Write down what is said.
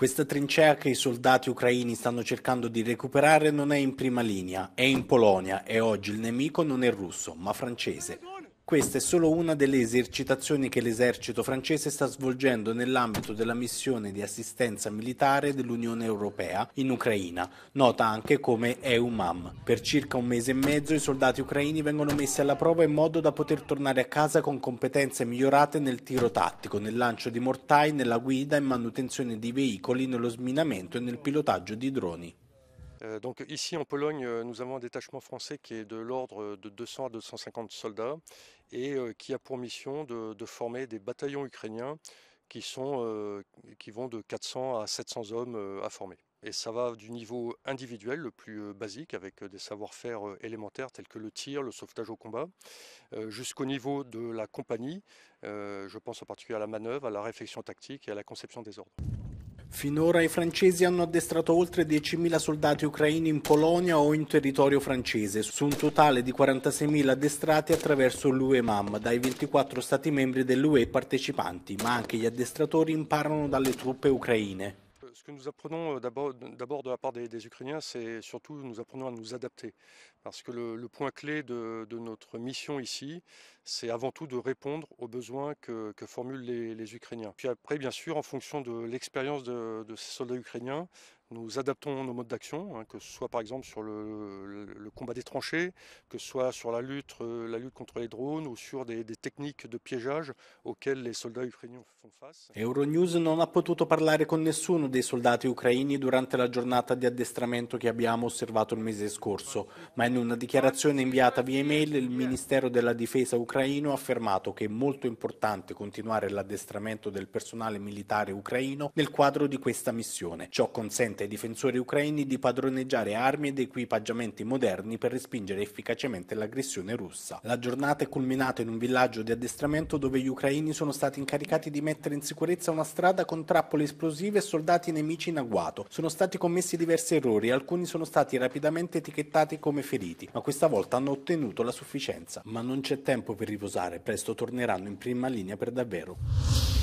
Questa trincea che i soldati ucraini stanno cercando di recuperare non è in prima linea, è in Polonia e oggi il nemico non è russo, ma francese. Questa è solo una delle esercitazioni che l'esercito francese sta svolgendo nell'ambito della missione di assistenza militare dell'Unione Europea in Ucraina, nota anche come EUMAM. Per circa un mese e mezzo i soldati ucraini vengono messi alla prova in modo da poter tornare a casa con competenze migliorate nel tiro tattico, nel lancio di mortai, nella guida e manutenzione di veicoli, nello sminamento e nel pilotaggio di droni. donc ici en Pologne, nous avons un détachement français qui est de l'ordre de 200 à 250 soldats et qui a pour mission de, former des bataillons ukrainiens qui, qui vont de 400 à 700 hommes à former. Et ça va du niveau individuel, le plus basique, avec des savoir-faire élémentaires tels que le tir, le sauvetage au combat, jusqu'au niveau de la compagnie. je pense en particulier à la manœuvre, à la réflexion tactique et à la conception des ordres. Finora i francesi hanno addestrato oltre 10.000 soldati ucraini in Polonia o in territorio francese, su un totale di 46.000 addestrati attraverso l'UEMAM dai 24 stati membri dell'UE partecipanti, ma anche gli addestratori imparano dalle truppe ucraine. nous apprenons euh, d'abord de la part des, Ukrainiens, c'est surtout nous apprenons à nous adapter. Parce que le, point clé de, notre mission ici, c'est avant tout de répondre aux besoins que, formulent les, Ukrainiens. Puis après, bien sûr, en fonction de l'expérience de, ces soldats ukrainiens, Nous adaptons nos modes d'action, hein, que ce soit par exemple sur le, le, le, combat des tranchées, que ce soit sur la lutte, euh, la lutte contre les drones ou sur des, des, techniques de piégeage auxquelles les soldati ucraini font face. Euronews non ha potuto parlare con nessuno dei soldati ucraini durante la giornata di addestramento che abbiamo osservato il mese scorso, ma in una dichiarazione inviata via email il Ministero della Difesa ucraino ha affermato che è molto importante continuare l'addestramento del personale militare ucraino nel quadro di questa missione. Ciò consente consente ai difensori ucraini di padroneggiare armi ed equipaggiamenti moderni per respingere efficacemente l'aggressione russa. La giornata è culminata in un villaggio di addestramento dove gli ucraini sono stati incaricati di mettere in sicurezza una strada con trappole esplosive e soldati nemici in agguato. Sono stati commessi diversi errori e alcuni sono stati rapidamente etichettati come feriti, ma questa volta hanno ottenuto la sufficienza. Ma non c'è tempo per riposare, presto torneranno in prima linea per davvero.